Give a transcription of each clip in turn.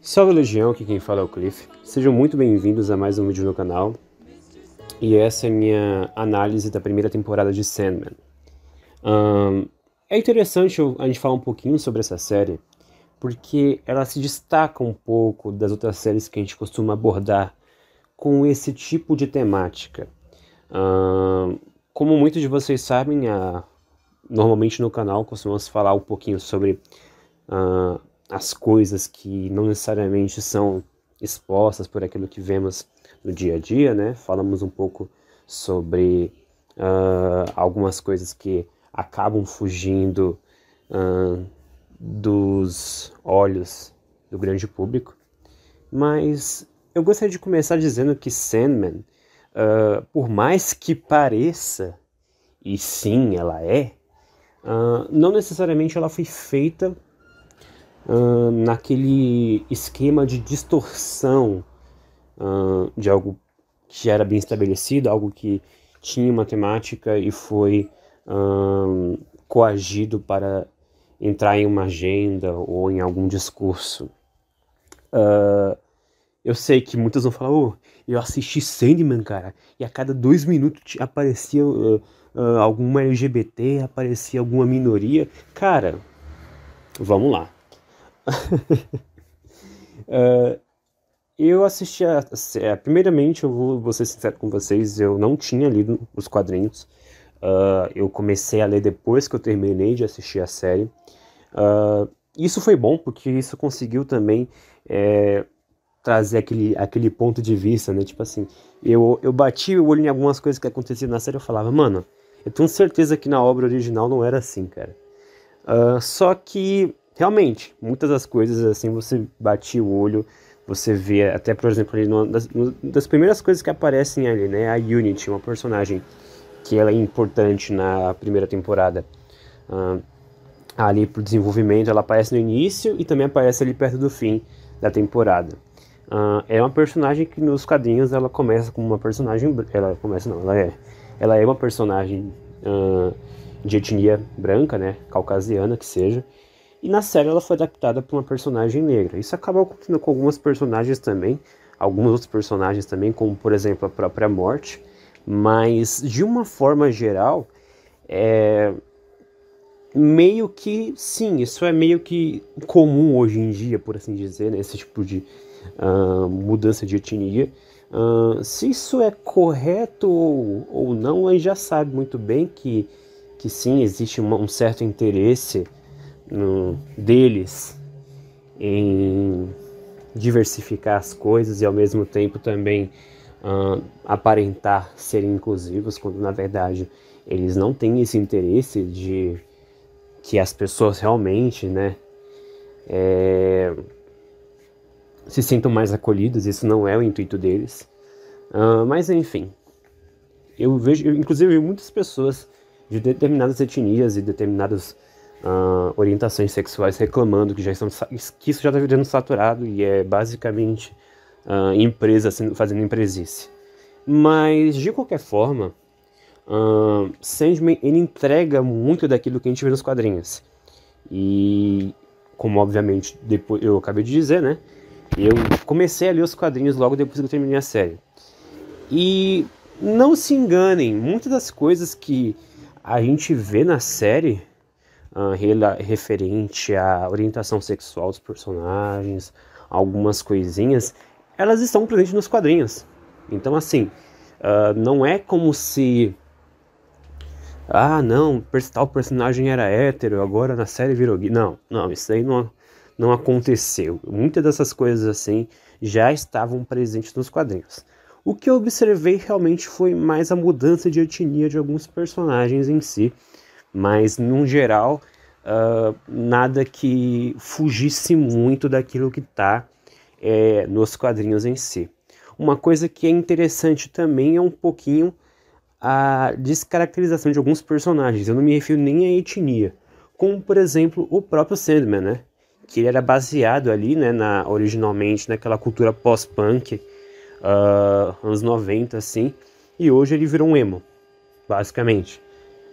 Salve Legião, aqui quem fala é o Cliff. Sejam muito bem-vindos a mais um vídeo no canal. E essa é a minha análise da primeira temporada de Sandman. Um, é interessante a gente falar um pouquinho sobre essa série, porque ela se destaca um pouco das outras séries que a gente costuma abordar com esse tipo de temática. Um, como muitos de vocês sabem, a normalmente no canal costumamos falar um pouquinho sobre uh, as coisas que não necessariamente são expostas por aquilo que vemos no dia a dia, né? Falamos um pouco sobre uh, algumas coisas que acabam fugindo uh, dos olhos do grande público, mas eu gostaria de começar dizendo que Sandman, por mais que pareça, e sim, ela é, Uh, não necessariamente ela foi feita uh, naquele esquema de distorção uh, de algo que já era bem estabelecido, algo que tinha uma temática e foi coagido para entrar em uma agenda ou em algum discurso. Uh, eu sei que muitas vão falar, ô, oh, eu assisti Sandman, cara, e a cada dois minutos aparecia uh, uh, alguma LGBT, aparecia alguma minoria. Cara, vamos lá. uh, eu assisti a, a, Primeiramente, eu vou, vou, ser sincero com vocês, eu não tinha lido os quadrinhos. eu comecei a ler depois que eu terminei de assistir a série. isso foi bom, porque isso conseguiu também. É, trazer aquele, aquele ponto de vista, né? Tipo assim, eu, eu bati o olho em algumas coisas que aconteciam na série, eu falava, mano, eu tenho certeza que na obra original não era assim, cara. Uh, só que, realmente, muitas das coisas, assim, você bate o olho, você vê, até por exemplo, ali das, das primeiras coisas que aparecem ali, né? A Unity, uma personagem que ela é importante na primeira temporada. Uh, ali pro desenvolvimento, ela aparece no início e também aparece ali perto do fim da temporada. Uh, é uma personagem que nos quadrinhos ela começa como uma personagem. Ela começa, não, ela é. Ela é uma personagem uh, de etnia branca, né? Caucasiana que seja. E na série ela foi adaptada para uma personagem negra. Isso acabou acontecendo com algumas personagens também. Alguns outros personagens também, como por exemplo a própria Morte. Mas de uma forma geral, é. Meio que sim, isso é meio que comum hoje em dia, por assim dizer, né? Esse tipo de, uh, mudança de etnia. Uh, se isso é correto ou, ou não, aí já sabe muito bem que, que sim, existe uma, um certo interesse no, hum, deles em diversificar as coisas e ao mesmo tempo também uh, aparentar serem inclusivos, quando na verdade eles não têm esse interesse de que as pessoas realmente, né, é, se sintam mais acolhidos, isso não é o intuito deles. Uh, mas enfim, eu vejo, eu, inclusive, eu muitas pessoas de determinadas etnias e determinadas uh, orientações sexuais reclamando que já estão que isso já está virando saturado e é basicamente uh, empresa sendo, fazendo empresice. Mas de qualquer forma, uh, Sandman ele entrega muito daquilo que a gente vê nos quadrinhos e como obviamente depois eu acabei de dizer, né? Eu comecei a ler os quadrinhos logo depois que eu terminei a série. E não se enganem, muitas das coisas que a gente vê na série uh, referente à orientação sexual dos personagens, algumas coisinhas, elas estão presentes nos quadrinhos. Então, assim, uh, não é como se. Ah, não, tal personagem era hétero, agora na série virou gay. Não, não, isso aí não, não aconteceu. Muitas dessas coisas assim já estavam presentes nos quadrinhos. O que eu observei realmente foi mais a mudança de etnia de alguns personagens em si, mas no geral uh, nada que fugisse muito daquilo que está é, nos quadrinhos em si. Uma coisa que é interessante também é um pouquinho a descaracterização de alguns personagens. Eu não me refiro nem à etnia, como por exemplo o próprio Sandman, né? que ele era baseado ali, né, na, originalmente naquela cultura pós-punk, uh, ah, anos 90, assim, e hoje ele virou um emo, basicamente.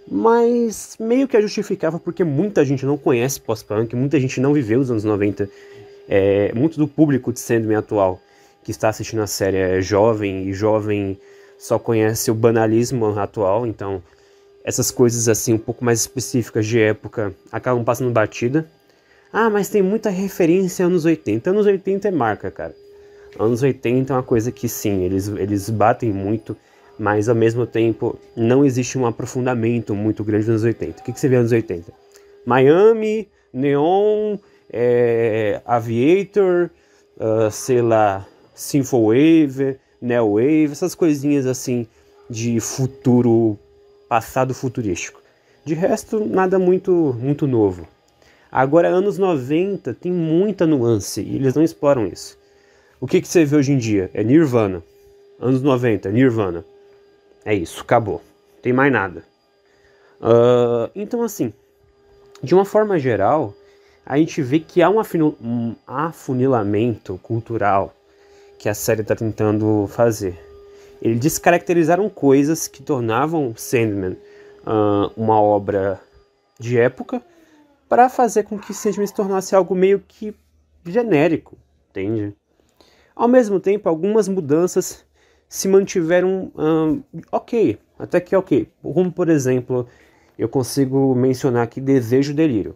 Mas meio que a justificava porque muita gente não conhece pós-punk, muita gente não viveu os anos 90, é, muito do público de Sandman atual que está assistindo a série é jovem, e jovem só conhece o banalismo atual, então essas coisas assim um pouco mais específicas de época acabam passando batida, ah, mas tem muita referência anos 80. Anos 80 é marca, cara. Anos 80 é uma coisa que sim, eles, eles batem muito, mas ao mesmo tempo não existe um aprofundamento muito grande nos anos 80. O que, que você vê nos anos 80? Miami, Neon, é, Aviator, uh, sei lá, Sinfowave, Neo Wave, essas coisinhas assim de futuro, passado futurístico. De resto, nada muito, muito novo. Agora, anos 90 tem muita nuance e eles não exploram isso. O que, que você vê hoje em dia? É Nirvana. Anos 90, Nirvana. É isso, acabou. Não tem mais nada. Uh, então, assim, de uma forma geral, a gente vê que há um afunilamento cultural que a série está tentando fazer. Eles descaracterizaram coisas que tornavam Sandman uh, uma obra de época para fazer com que Sandman se tornasse algo meio que genérico, entende? Ao mesmo tempo, algumas mudanças se mantiveram hum, ok, até que ok. Como, por exemplo, eu consigo mencionar aqui Desejo Delírio.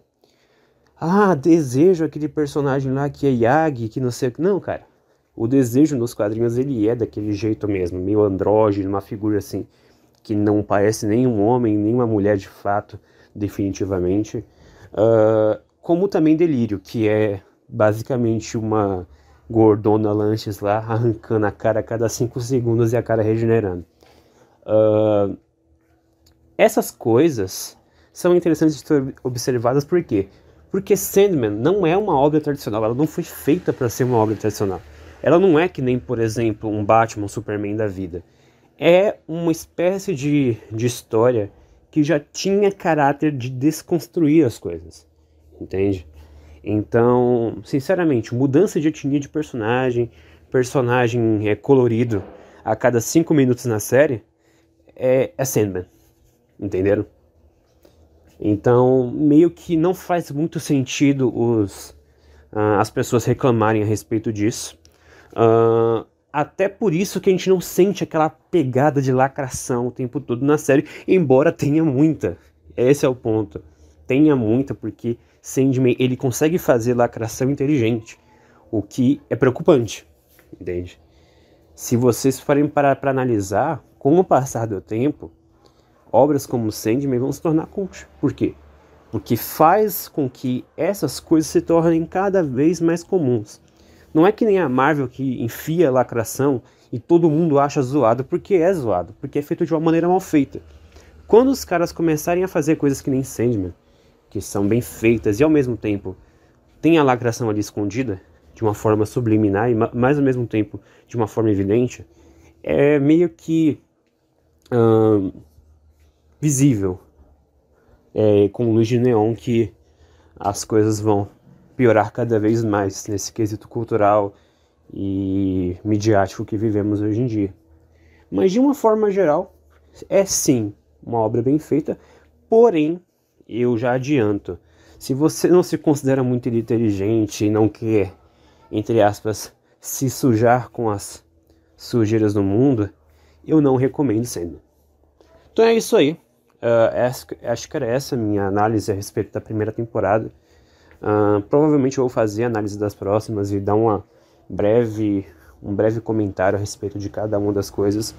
Ah, Desejo, aquele personagem lá que é Yagi, que não sei... Não, cara. O Desejo nos quadrinhos, ele é daquele jeito mesmo, meio andrógeno, uma figura assim, que não parece nem um homem, nem uma mulher de fato, definitivamente. Uh, como também delírio, que é basicamente uma gordona lanches lá arrancando a cara a cada 5 segundos e a cara regenerando. Uh, essas coisas são interessantes de ser observadas por quê? Porque Sandman não é uma obra tradicional, ela não foi feita para ser uma obra tradicional. Ela não é que nem, por exemplo, um Batman, um Superman da vida. É uma espécie de, de história que já tinha caráter de desconstruir as coisas, entende? Então, sinceramente, mudança de etnia de personagem, personagem é, colorido a cada cinco minutos na série é, é Sandman, entenderam? Então, meio que não faz muito sentido os, uh, as pessoas reclamarem a respeito disso. Uh, até por isso que a gente não sente aquela pegada de lacração o tempo todo na série, embora tenha muita. Esse é o ponto. Tenha muita, porque Sandman ele consegue fazer lacração inteligente, o que é preocupante, entende? Se vocês forem parar para analisar, com o passar do tempo, obras como Sandman vão se tornar cult. Por quê? Porque faz com que essas coisas se tornem cada vez mais comuns. Não é que nem a Marvel que enfia lacração e todo mundo acha zoado porque é zoado, porque é feito de uma maneira mal feita. Quando os caras começarem a fazer coisas que nem Sandman, que são bem feitas e ao mesmo tempo tem a lacração ali escondida, de uma forma subliminar e mais ao mesmo tempo de uma forma evidente, é meio que hum, visível, é, com luz de neon que as coisas vão piorar cada vez mais nesse quesito cultural e midiático que vivemos hoje em dia. Mas de uma forma geral, é sim uma obra bem feita, porém, eu já adianto, se você não se considera muito inteligente e não quer, entre aspas, se sujar com as sujeiras do mundo, eu não recomendo sendo. Então é isso aí. Uh, acho que era essa a minha análise a respeito da primeira temporada. Uh, provavelmente eu vou fazer a análise das próximas e dar uma breve, um breve comentário a respeito de cada uma das coisas.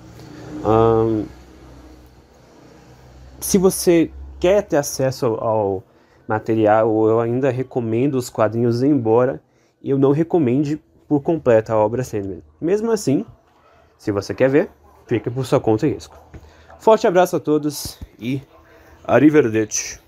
Uh, se você quer ter acesso ao material, eu ainda recomendo os quadrinhos, embora eu não recomende por completo a obra Sandman. Mesmo assim, se você quer ver, fica por sua conta e risco. Forte abraço a todos e arrivederci.